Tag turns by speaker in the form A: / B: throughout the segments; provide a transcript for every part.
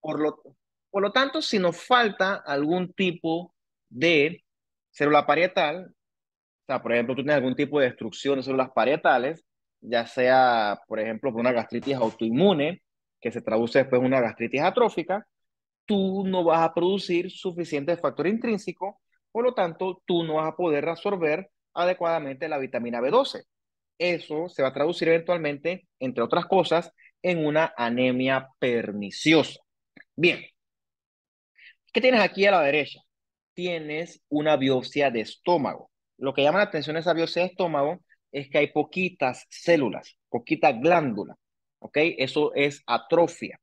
A: Por lo, por lo tanto, si nos falta algún tipo de célula parietal, o sea, por ejemplo, tú tienes algún tipo de destrucción de células parietales, ya sea, por ejemplo, por una gastritis autoinmune, que se traduce después en una gastritis atrófica, tú no vas a producir suficiente factor intrínseco, por lo tanto, tú no vas a poder absorber adecuadamente la vitamina B12. Eso se va a traducir eventualmente, entre otras cosas, en una anemia perniciosa. Bien, ¿qué tienes aquí a la derecha? Tienes una biopsia de estómago. Lo que llama la atención de esa biopsia de estómago es que hay poquitas células, poquita glándula, ¿ok? Eso es atrofia.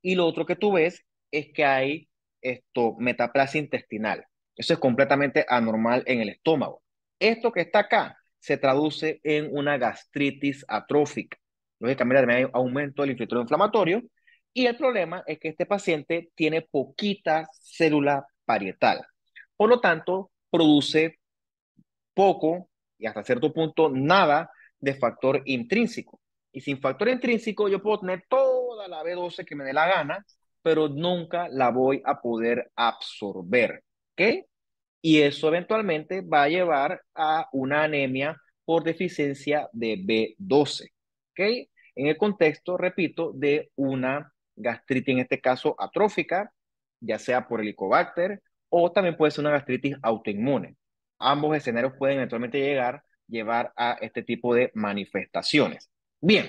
A: Y lo otro que tú ves es que hay esto, metaplasia intestinal. Eso es completamente anormal en el estómago. Esto que está acá se traduce en una gastritis atrófica. Lógicamente también hay aumento del infiltrado inflamatorio y el problema es que este paciente tiene poquita célula parietal. Por lo tanto, produce poco y hasta cierto punto nada de factor intrínseco. Y sin factor intrínseco yo puedo tener toda la B12 que me dé la gana, pero nunca la voy a poder absorber. ¿Ok? Y eso eventualmente va a llevar a una anemia por deficiencia de B12. ¿Ok? en el contexto, repito, de una gastritis, en este caso atrófica, ya sea por helicobacter o también puede ser una gastritis autoinmune. Ambos escenarios pueden eventualmente llegar, llevar a este tipo de manifestaciones. Bien,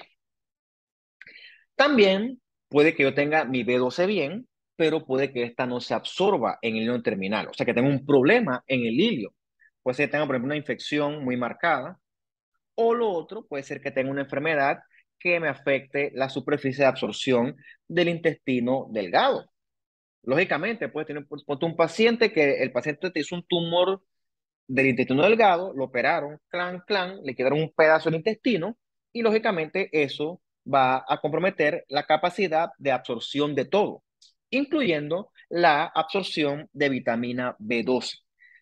A: también puede que yo tenga mi B12 bien, pero puede que esta no se absorba en el hilo terminal, o sea que tenga un problema en el hilio Puede ser que tenga, por ejemplo, una infección muy marcada, o lo otro puede ser que tenga una enfermedad que me afecte la superficie de absorción del intestino delgado. Lógicamente, puedes tener un paciente que el paciente te hizo un tumor del intestino delgado, lo operaron, clan, clan, le quedaron un pedazo del intestino y lógicamente eso va a comprometer la capacidad de absorción de todo, incluyendo la absorción de vitamina B12.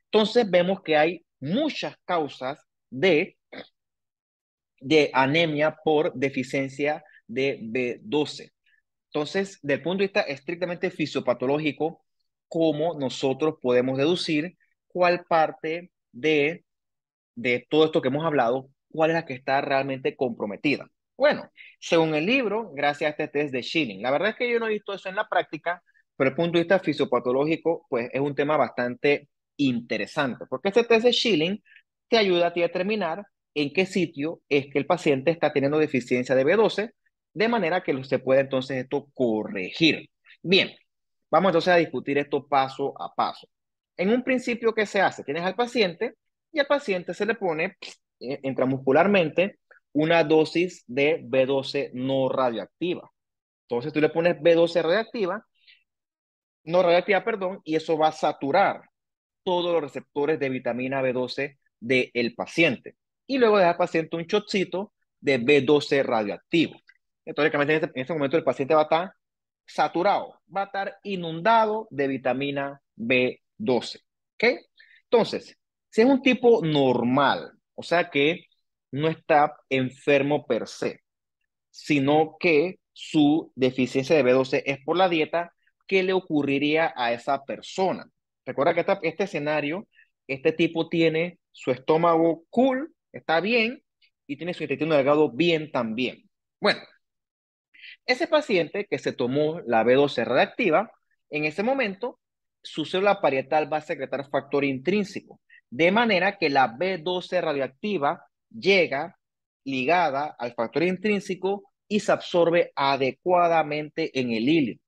A: Entonces vemos que hay muchas causas de de anemia por deficiencia de B12. Entonces, del punto de vista estrictamente fisiopatológico, ¿cómo nosotros podemos deducir cuál parte de, de todo esto que hemos hablado, cuál es la que está realmente comprometida? Bueno, según el libro, gracias a este test de Schilling. La verdad es que yo no he visto eso en la práctica, pero el punto de vista fisiopatológico, pues es un tema bastante interesante, porque este test de Schilling te ayuda a determinar en qué sitio es que el paciente está teniendo deficiencia de B12, de manera que se pueda entonces esto corregir. Bien, vamos entonces a discutir esto paso a paso. En un principio, ¿qué se hace? Tienes al paciente y al paciente se le pone intramuscularmente eh, una dosis de B12 no radioactiva. Entonces tú le pones B12 radioactiva, no radioactiva, perdón, y eso va a saturar todos los receptores de vitamina B12 del paciente y luego deja al paciente un chocito de B12 radioactivo. Entonces, en este, en este momento el paciente va a estar saturado, va a estar inundado de vitamina B12. ¿Ok? Entonces, si es un tipo normal, o sea que no está enfermo per se, sino que su deficiencia de B12 es por la dieta, ¿qué le ocurriría a esa persona? Recuerda que esta, este escenario, este tipo tiene su estómago cool, está bien y tiene su intestino delgado bien también. Bueno, ese paciente que se tomó la B12 radiactiva en ese momento su célula parietal va a secretar factor intrínseco, de manera que la B12 radioactiva llega ligada al factor intrínseco y se absorbe adecuadamente en el hilo.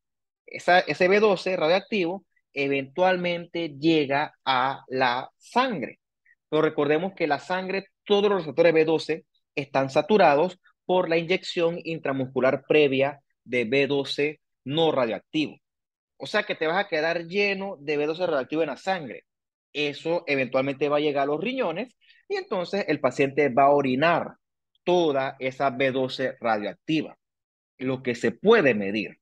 A: Esa, ese B12 radioactivo eventualmente llega a la sangre. Pero recordemos que la sangre todos los receptores B12 están saturados por la inyección intramuscular previa de B12 no radioactivo. O sea que te vas a quedar lleno de B12 radioactivo en la sangre. Eso eventualmente va a llegar a los riñones y entonces el paciente va a orinar toda esa B12 radioactiva, lo que se puede medir.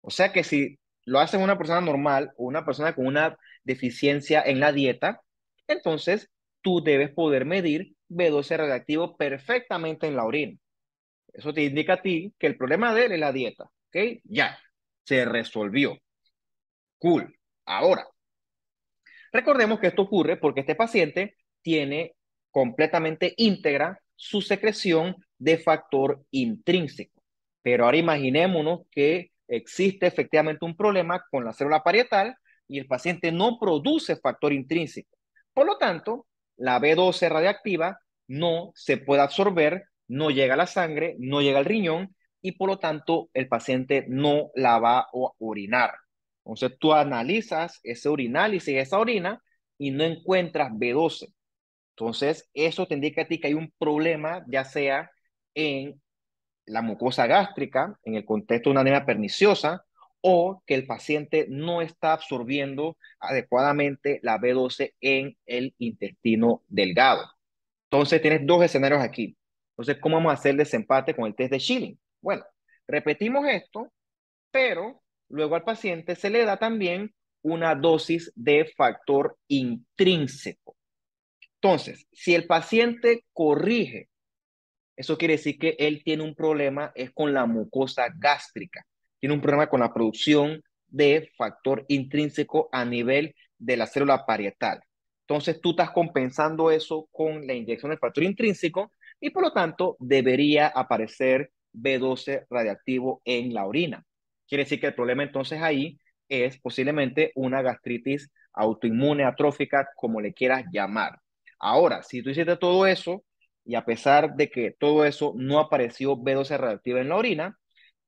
A: O sea que si lo hacen una persona normal o una persona con una deficiencia en la dieta, entonces tú debes poder medir B12 reactivo perfectamente en la orina. Eso te indica a ti que el problema de él es la dieta. ¿Ok? Ya, se resolvió. Cool. Ahora, recordemos que esto ocurre porque este paciente tiene completamente íntegra su secreción de factor intrínseco. Pero ahora imaginémonos que existe efectivamente un problema con la célula parietal y el paciente no produce factor intrínseco. Por lo tanto, la B12 radiactiva no se puede absorber, no llega a la sangre, no llega al riñón y por lo tanto el paciente no la va a orinar. Entonces tú analizas ese urinálisis, esa orina y no encuentras B12. Entonces eso te indica a ti que hay un problema ya sea en la mucosa gástrica, en el contexto de una anemia perniciosa, o que el paciente no está absorbiendo adecuadamente la B12 en el intestino delgado. Entonces tienes dos escenarios aquí. Entonces, ¿cómo vamos a hacer el desempate con el test de Schilling? Bueno, repetimos esto, pero luego al paciente se le da también una dosis de factor intrínseco. Entonces, si el paciente corrige, eso quiere decir que él tiene un problema es con la mucosa gástrica tiene un problema con la producción de factor intrínseco a nivel de la célula parietal. Entonces tú estás compensando eso con la inyección del factor intrínseco y por lo tanto debería aparecer B12 radiactivo en la orina. Quiere decir que el problema entonces ahí es posiblemente una gastritis autoinmune atrófica, como le quieras llamar. Ahora, si tú hiciste todo eso y a pesar de que todo eso no apareció B12 radiactivo en la orina,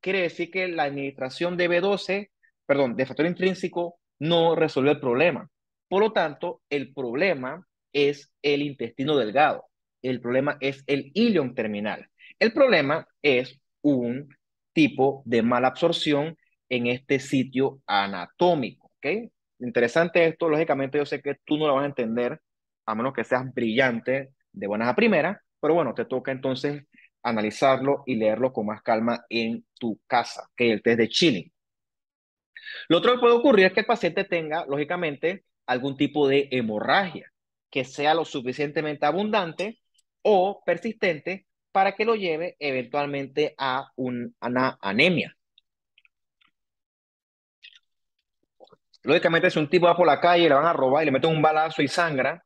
A: quiere decir que la administración de B12, perdón, de factor intrínseco, no resuelve el problema. Por lo tanto, el problema es el intestino delgado. El problema es el ilion terminal. El problema es un tipo de mala absorción en este sitio anatómico. ¿ok? Interesante esto, lógicamente yo sé que tú no lo vas a entender, a menos que seas brillante de buenas a primeras, pero bueno, te toca entonces analizarlo y leerlo con más calma en tu casa, que es el test de Chilling. Lo otro que puede ocurrir es que el paciente tenga, lógicamente, algún tipo de hemorragia que sea lo suficientemente abundante o persistente para que lo lleve eventualmente a una anemia. Lógicamente, si un tipo va por la calle, le van a robar y le meten un balazo y sangra,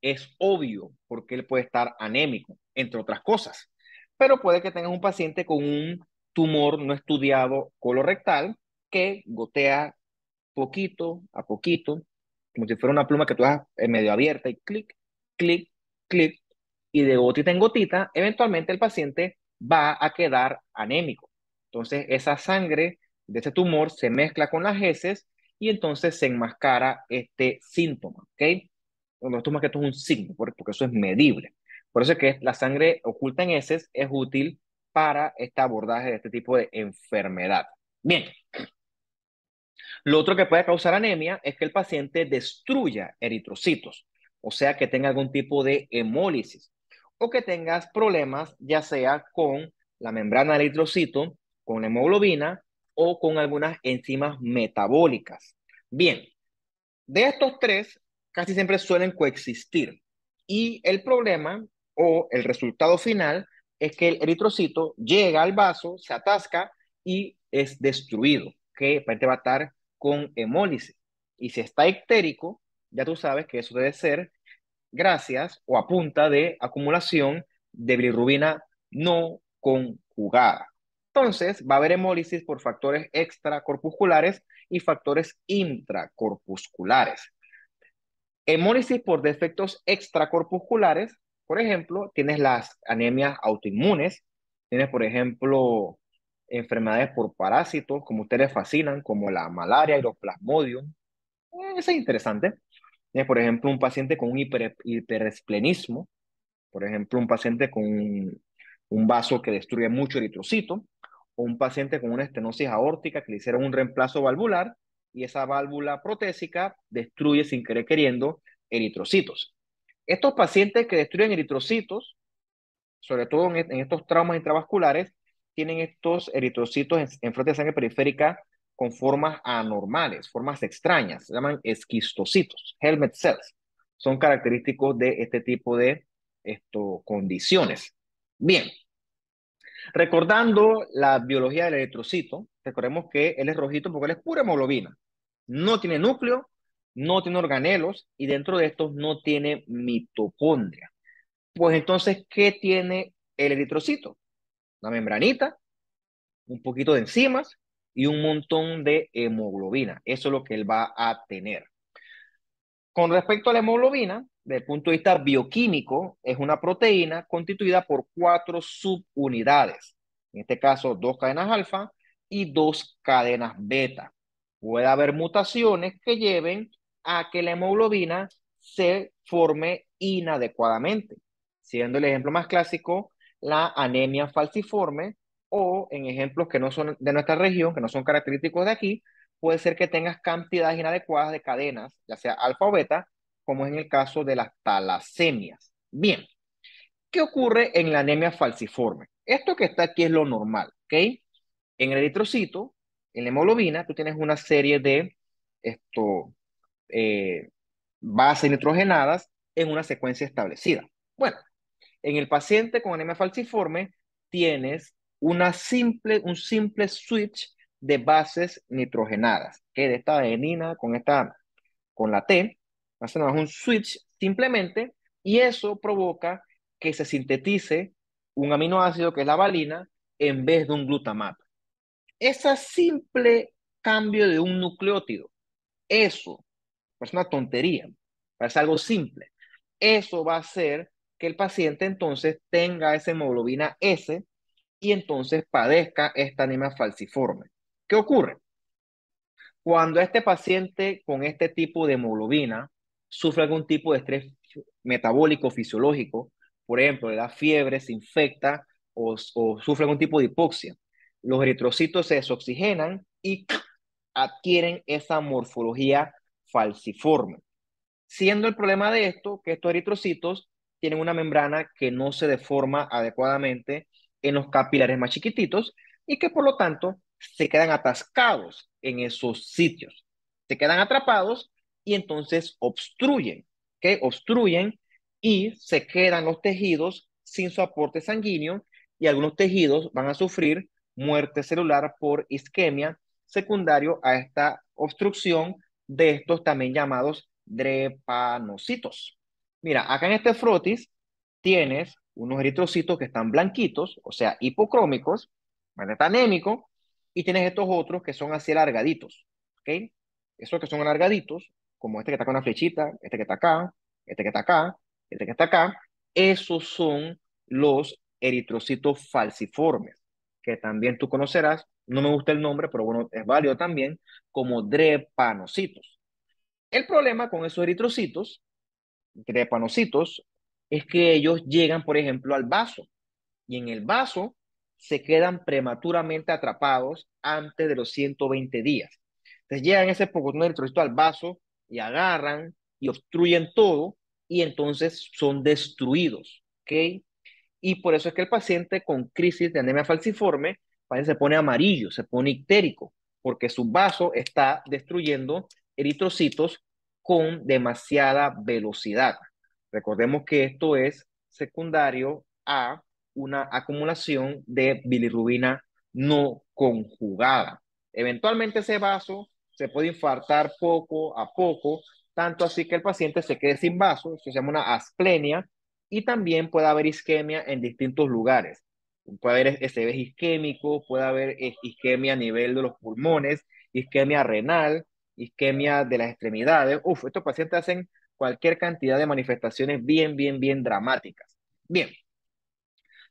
A: es obvio porque él puede estar anémico, entre otras cosas pero puede que tengas un paciente con un tumor no estudiado colorectal que gotea poquito a poquito, como si fuera una pluma que tú hagas eh, medio abierta y clic, clic, clic, y de gotita en gotita, eventualmente el paciente va a quedar anémico. Entonces, esa sangre de ese tumor se mezcla con las heces y entonces se enmascara este síntoma, ¿ok? Cuando esto que esto es un signo, porque eso es medible. Por eso es que la sangre oculta en heces es útil para este abordaje de este tipo de enfermedad. Bien. Lo otro que puede causar anemia es que el paciente destruya eritrocitos, o sea, que tenga algún tipo de hemólisis o que tengas problemas ya sea con la membrana del eritrocito, con la hemoglobina o con algunas enzimas metabólicas. Bien, de estos tres casi siempre suelen coexistir y el problema o el resultado final es que el eritrocito llega al vaso, se atasca y es destruido, que va a estar con hemólisis. Y si está ectérico, ya tú sabes que eso debe ser gracias o a punta de acumulación de bilirrubina no conjugada. Entonces, va a haber hemólisis por factores extracorpusculares y factores intracorpusculares. Hemólisis por defectos extracorpusculares por ejemplo, tienes las anemias autoinmunes, tienes, por ejemplo, enfermedades por parásitos, como ustedes fascinan, como la malaria y los plasmodium. Eh, eso es interesante. Tienes, por ejemplo, un paciente con un hiperesplenismo, por ejemplo, un paciente con un, vaso que destruye mucho eritrocito, o un paciente con una estenosis aórtica que le hicieron un reemplazo valvular y esa válvula protésica destruye sin querer queriendo eritrocitos. Estos pacientes que destruyen eritrocitos, sobre todo en, e, estos traumas intravasculares, tienen estos eritrocitos en, frente de sangre periférica con formas anormales, formas extrañas, se llaman esquistocitos, helmet cells. Son característicos de este tipo de condiciones. Bien, recordando la biología del eritrocito, recordemos que él es rojito porque él es pura hemoglobina. No tiene núcleo, no tiene organelos y dentro de estos no tiene mitocondria. Pues entonces, ¿qué tiene el eritrocito? Una membranita, un poquito de enzimas y un montón de hemoglobina. Eso es lo que él va a tener. Con respecto a la hemoglobina, desde el punto de vista bioquímico, es una proteína constituida por cuatro subunidades. En este caso, dos cadenas alfa y dos cadenas beta. Puede haber mutaciones que lleven a que la hemoglobina se forme inadecuadamente, siendo el ejemplo más clásico la anemia falciforme o en ejemplos que no son de nuestra región, que no son característicos de aquí, puede ser que tengas cantidades inadecuadas de cadenas, ya sea alfa o beta, como es en el caso de las talasemias. Bien, ¿qué ocurre en la anemia falciforme? Esto que está aquí es lo normal, ¿ok? En el eritrocito, en la hemoglobina, tú tienes una serie de esto, eh, bases nitrogenadas en una secuencia establecida. Bueno, en el paciente con anemia falciforme tienes una simple, un simple switch de bases nitrogenadas, que de esta adenina con esta con la T, hace un switch simplemente y eso provoca que se sintetice un aminoácido que es la valina en vez de un glutamato. Ese simple cambio de un nucleótido, eso es una tontería, es algo simple. Eso va a hacer que el paciente entonces tenga esa hemoglobina S y entonces padezca esta anemia falciforme. ¿Qué ocurre? Cuando este paciente con este tipo de hemoglobina sufre algún tipo de estrés metabólico fisiológico, por ejemplo, le da fiebre, se infecta o, o sufre algún tipo de hipoxia, los eritrocitos se desoxigenan y adquieren esa morfología falciforme. Siendo el problema de esto que estos eritrocitos tienen una membrana que no se deforma adecuadamente en los capilares más chiquititos y que por lo tanto se quedan atascados en esos sitios. Se quedan atrapados y entonces obstruyen, que Obstruyen y se quedan los tejidos sin su aporte sanguíneo y algunos tejidos van a sufrir muerte celular por isquemia secundario a esta obstrucción de estos también llamados drepanocitos. Mira, acá en este frotis tienes unos eritrocitos que están blanquitos, o sea, hipocrómicos, está anémico, y tienes estos otros que son así alargaditos, ¿ok? Esos que son alargaditos, como este que está con una flechita, este que está acá, este que está acá, este que está acá, esos son los eritrocitos falciformes que también tú conocerás, no me gusta el nombre, pero bueno, es válido también, como drepanocitos. El problema con esos eritrocitos, drepanocitos, es que ellos llegan, por ejemplo, al vaso y en el vaso se quedan prematuramente atrapados antes de los 120 días. Entonces llegan ese poco de eritrocito al vaso y agarran y obstruyen todo y entonces son destruidos, ¿ok? Y por eso es que el paciente con crisis de anemia falciforme se pone amarillo, se pone ictérico, porque su vaso está destruyendo eritrocitos con demasiada velocidad. Recordemos que esto es secundario a una acumulación de bilirrubina no conjugada. Eventualmente ese vaso se puede infartar poco a poco, tanto así que el paciente se quede sin vaso, se llama una asplenia, y también puede haber isquemia en distintos lugares. Puede haber S.B. isquémico, puede haber eh, isquemia a nivel de los pulmones, isquemia renal, isquemia de las extremidades. Uf, estos pacientes hacen cualquier cantidad de manifestaciones bien, bien, bien dramáticas. Bien.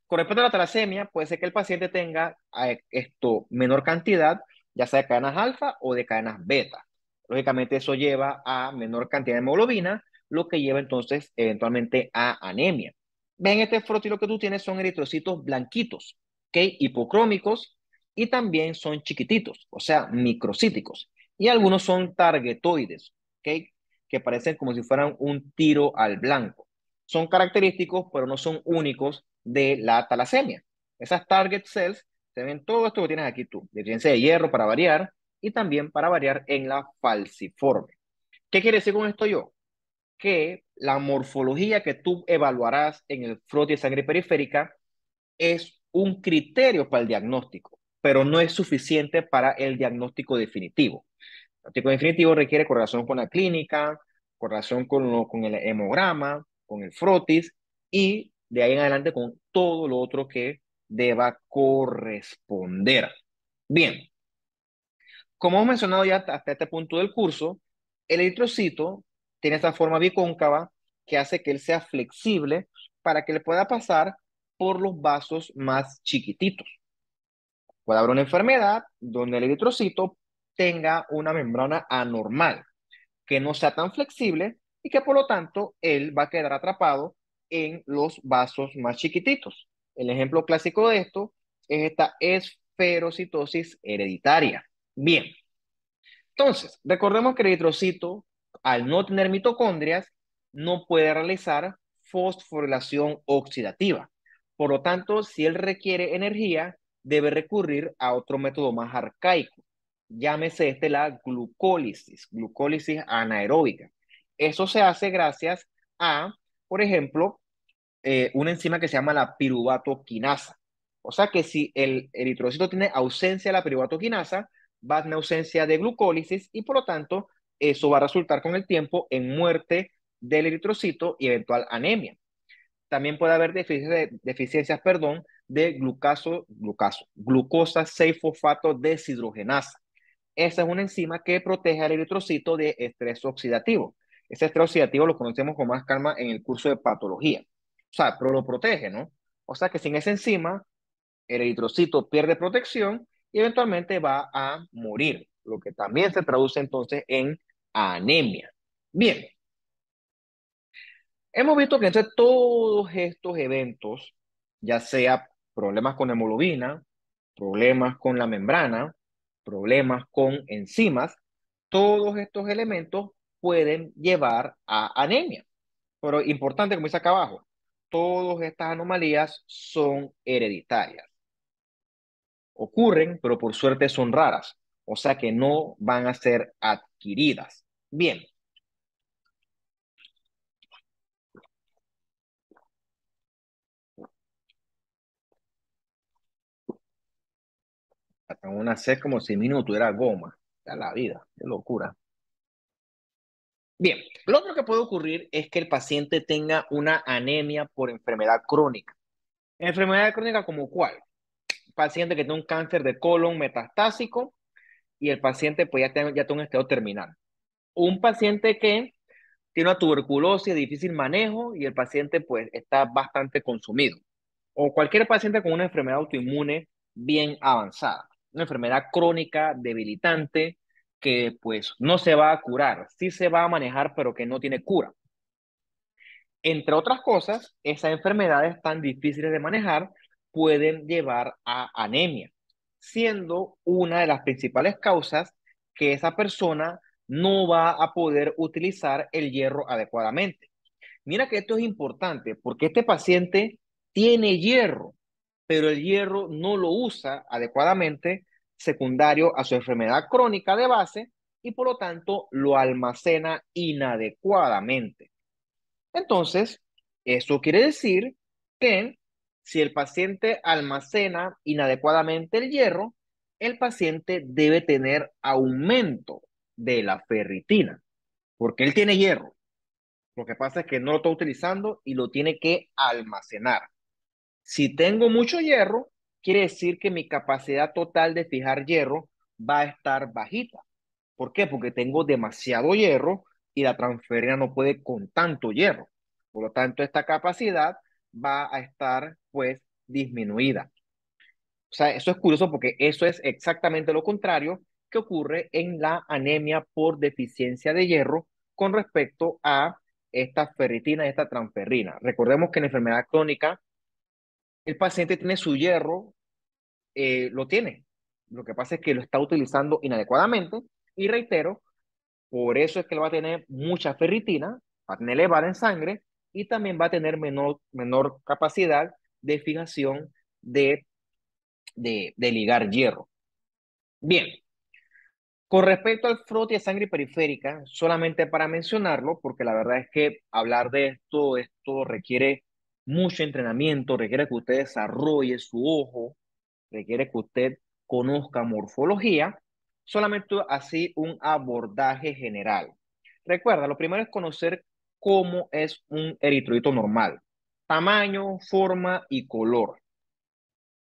A: Con respecto a la talasemia, puede ser que el paciente tenga eh, esto menor cantidad, ya sea de cadenas alfa o de cadenas beta. Lógicamente eso lleva a menor cantidad de hemoglobina, lo que lleva entonces eventualmente a anemia. Ven, este frotilo que tú tienes son eritrocitos blanquitos, ¿ok? Hipocrómicos y también son chiquititos, o sea, microcíticos. Y algunos son targetoides, ¿ok? Que parecen como si fueran un tiro al blanco. Son característicos, pero no son únicos de la talasemia. Esas target cells se ven todo esto que tienes aquí tú, deficiencia de hierro para variar y también para variar en la falciforme. ¿Qué quiere decir con esto yo? que la morfología que tú evaluarás en el frotis de sangre periférica es un criterio para el diagnóstico, pero no es suficiente para el diagnóstico definitivo. El diagnóstico definitivo requiere correlación con la clínica, correlación con, con el hemograma, con el frotis y de ahí en adelante con todo lo otro que deba corresponder. Bien, como hemos mencionado ya hasta este punto del curso, el eritrocito tiene esa forma bicóncava que hace que él sea flexible para que le pueda pasar por los vasos más chiquititos. Puede haber una enfermedad donde el eritrocito tenga una membrana anormal, que no sea tan flexible y que por lo tanto él va a quedar atrapado en los vasos más chiquititos. El ejemplo clásico de esto es esta esferocitosis hereditaria. Bien, entonces, recordemos que el eritrocito al no tener mitocondrias, no puede realizar fosforilación oxidativa. Por lo tanto, si él requiere energía, debe recurrir a otro método más arcaico. Llámese este la glucólisis, glucólisis anaeróbica. Eso se hace gracias a, por ejemplo, eh, una enzima que se llama la piruvatoquinasa. O sea que si el eritrocito tiene ausencia de la piruvatoquinasa, va a tener ausencia de glucólisis y por lo tanto eso va a resultar con el tiempo en muerte del eritrocito y eventual anemia. También puede haber deficiencias, perdón, de glucaso, glucaso, glucosa 6-fosfato deshidrogenasa. Esa es una enzima que protege al eritrocito de estrés oxidativo. Ese estrés oxidativo lo conocemos con más calma en el curso de patología. O sea, pero lo protege, ¿no? O sea que sin esa enzima, el eritrocito pierde protección y eventualmente va a morir, lo que también se traduce entonces en anemia. Bien, hemos visto que todos estos eventos, ya sea problemas con hemoglobina, problemas con la membrana, problemas con enzimas, todos estos elementos pueden llevar a anemia. Pero importante, como dice acá abajo, todas estas anomalías son hereditarias. Ocurren, pero por suerte son raras, o sea que no van a ser adquiridas. Bien. Hasta una C como si minuto era goma. la vida, qué locura. Bien, lo otro que puede ocurrir es que el paciente tenga una anemia por enfermedad crónica. Enfermedad crónica como cuál? Paciente que tiene un cáncer de colon metastásico y el paciente pues ya ya tiene un estado terminal un paciente que tiene una tuberculosis de difícil manejo y el paciente pues está bastante consumido. O cualquier paciente con una enfermedad autoinmune bien avanzada, una enfermedad crónica, debilitante, que pues no se va a curar, sí se va a manejar, pero que no tiene cura. Entre otras cosas, esas enfermedades tan difíciles de manejar pueden llevar a anemia, siendo una de las principales causas que esa persona no va a poder utilizar el hierro adecuadamente. Mira que esto es importante porque este paciente tiene hierro, pero el hierro no lo usa adecuadamente secundario a su enfermedad crónica de base y por lo tanto lo almacena inadecuadamente. Entonces, eso quiere decir que si el paciente almacena inadecuadamente el hierro, el paciente debe tener aumento de la ferritina, porque él tiene hierro. Lo que pasa es que no lo está utilizando y lo tiene que almacenar. Si tengo mucho hierro, quiere decir que mi capacidad total de fijar hierro va a estar bajita. ¿Por qué? Porque tengo demasiado hierro y la transferina no puede con tanto hierro. Por lo tanto, esta capacidad va a estar pues disminuida. O sea, eso es curioso porque eso es exactamente lo contrario que ocurre en la anemia por deficiencia de hierro con respecto a esta ferritina esta transferrina. Recordemos que en enfermedad crónica el paciente tiene su hierro, eh, lo tiene. Lo que pasa es que lo está utilizando inadecuadamente y reitero, por eso es que va a tener mucha ferritina, va a tener en sangre y también va a tener menor, menor capacidad de fijación de, de ligar hierro. Bien, con respecto al frote de sangre periférica, solamente para mencionarlo, porque la verdad es que hablar de esto, esto requiere mucho entrenamiento, requiere que usted desarrolle su ojo, requiere que usted conozca morfología, solamente así un abordaje general. Recuerda, lo primero es conocer cómo es un eritrocito normal, tamaño, forma y color.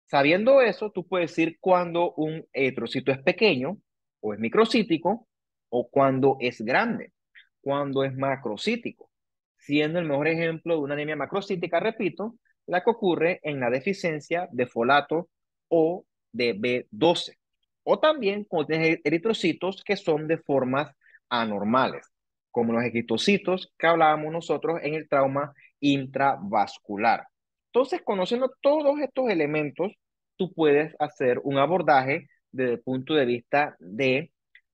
A: Sabiendo eso, tú puedes decir cuando un eritrocito es pequeño, o es microcítico o cuando es grande, cuando es macrocítico, siendo el mejor ejemplo de una anemia macrocítica, repito, la que ocurre en la deficiencia de folato o de B12, o también con eritrocitos que son de formas anormales, como los equitocitos que hablábamos nosotros en el trauma intravascular. Entonces, conociendo todos estos elementos, tú puedes hacer un abordaje desde el punto de vista de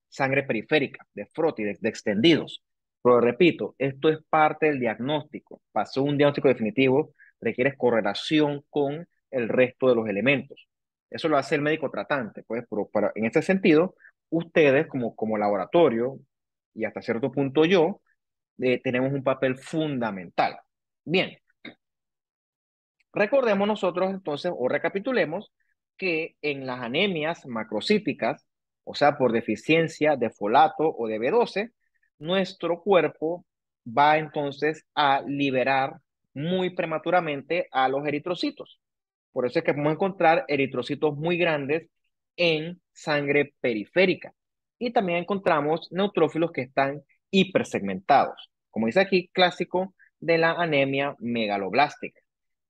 A: sangre periférica, de frotis, de, extendidos. Pero repito, esto es parte del diagnóstico. Pasó un diagnóstico definitivo, requiere correlación con el resto de los elementos. Eso lo hace el médico tratante. Pues, pero en ese sentido, ustedes como, como laboratorio y hasta cierto punto yo, eh, tenemos un papel fundamental. Bien, recordemos nosotros entonces o recapitulemos que en las anemias macrocíticas, o sea, por deficiencia de folato o de B12, nuestro cuerpo va entonces a liberar muy prematuramente a los eritrocitos. Por eso es que podemos encontrar eritrocitos muy grandes en sangre periférica. Y también encontramos neutrófilos que están hipersegmentados, como dice aquí, clásico de la anemia megaloblástica.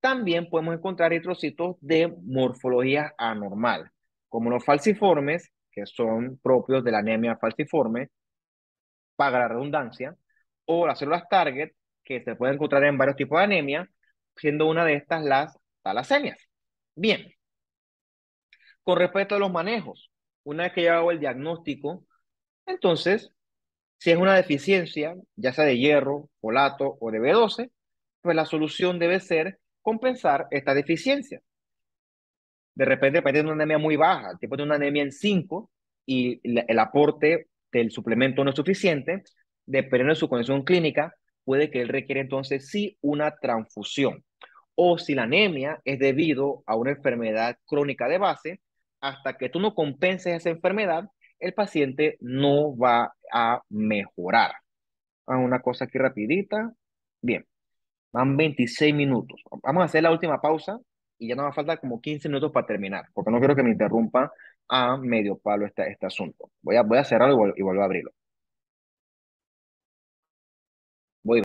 A: También podemos encontrar eritrocitos de morfología anormal, como los falciformes, que son propios de la anemia falciforme, para la redundancia, o las células target, que se pueden encontrar en varios tipos de anemia, siendo una de estas las talasemias. Bien, con respecto a los manejos, una vez que ya hago el diagnóstico, entonces, si es una deficiencia, ya sea de hierro, folato o de B12, pues la solución debe ser compensar esta deficiencia. De repente el una anemia muy baja, el tipo tiene una anemia en 5 y el aporte del suplemento no es suficiente, dependiendo de su condición clínica, puede que él requiera entonces sí una transfusión. O si la anemia es debido a una enfermedad crónica de base, hasta que tú no compenses esa enfermedad, el paciente no va a mejorar. Hago ah, una cosa aquí rapidita. Bien. Van 26 minutos. Vamos a hacer la última pausa y ya nos va a faltar como 15 minutos para terminar, porque no quiero que me interrumpa a medio palo este, este asunto. Voy a, voy a cerrarlo y vuelvo a abrirlo.